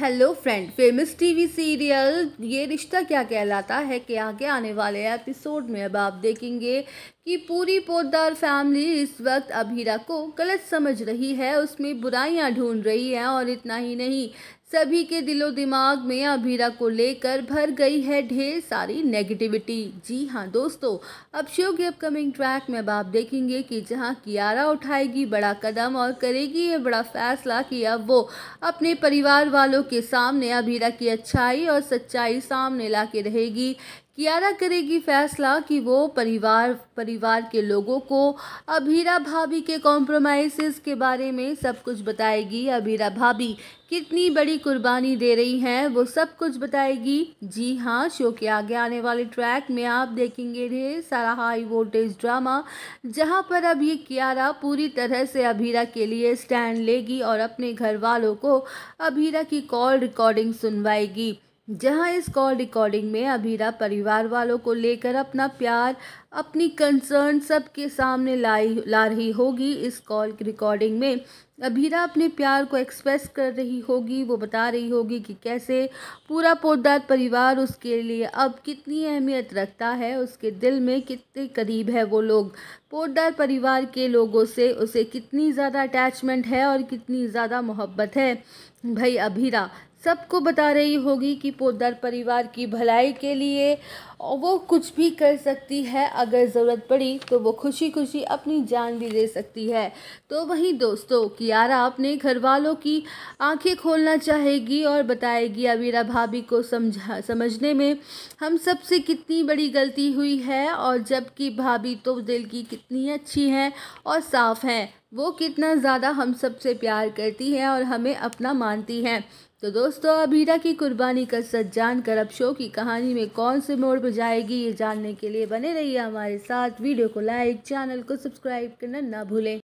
hello friend famous TV serial Yeh Rishta क्या कहलाता है कि आगे आने वाले एपिसोड में अब आप देखेंगे कि पूरी पोदार फैमिली इस वक्त अभीरा को गलत समझ रही है उसमें बुराइयां ढूंढ रही है और इतना ही नहीं सभी के दिलो दिमाग में अभीरा को लेकर भर गई है ढेर सारी नेगेटिविटी जी हाँ दोस्तों अब शो के अपकमिंग ट्रैक में अब आप देखेंगे कि जहाँ कियारा उठाएगी बड़ा कदम और करेगी ये बड़ा फैसला कि अब वो अपने परिवार वालों के सामने अभीरा की अच्छाई और सच्चाई सामने ला के रहेगी कियारा करेगी फैसला कि वो परिवार परिवार के लोगों को अभीरा भाभी के कॉम्प्रोमाइज़ के बारे में सब कुछ बताएगी अभीरा भाभी कितनी बड़ी कुर्बानी दे रही हैं वो सब कुछ बताएगी जी हाँ शो के आगे आने वाले ट्रैक में आप देखेंगे ढेर सारा हाई वोल्टेज ड्रामा जहाँ पर अब ये कियारा पूरी तरह से अभीरा के लिए स्टैंड लेगी और अपने घर वालों को अभीरा की कॉल रिकॉर्डिंग सुनवाएगी जहां इस कॉल रिकॉर्डिंग में अभीरा परिवार वालों को लेकर अपना प्यार अपनी कंसर्न सबके सामने लाई ला रही होगी इस कॉल रिकॉर्डिंग में अभीरा अपने प्यार को एक्सप्रेस कर रही होगी वो बता रही होगी कि कैसे पूरा पोदार परिवार उसके लिए अब कितनी अहमियत रखता है उसके दिल में कितने करीब है वो लोग पोदार परिवार के लोगों से उसे कितनी ज़्यादा अटैचमेंट है और कितनी ज़्यादा मोहब्बत है भाई अभीरा सबको बता रही होगी कि पोदार परिवार की भलाई के लिए वो कुछ भी कर सकती है अगर ज़रूरत पड़ी तो वो खुशी खुशी अपनी जान भी दे सकती है तो वहीं दोस्तों कियारा अपने घर वालों की आंखें खोलना चाहेगी और बताएगी अबीरा भाभी को समझा समझने में हम सबसे कितनी बड़ी गलती हुई है और जबकि भाभी तो दिल की कितनी अच्छी हैं और साफ़ हैं वो कितना ज़्यादा हम सबसे प्यार करती हैं और हमें अपना मानती हैं तो दोस्तों अबीरा की कुर्बानी का सच जानकर अब शो की कहानी में कौन से मोड़ पर जाएगी ये जानने के लिए बने रहिए हमारे साथ वीडियो को लाइक चैनल को सब्सक्राइब करना ना भूलें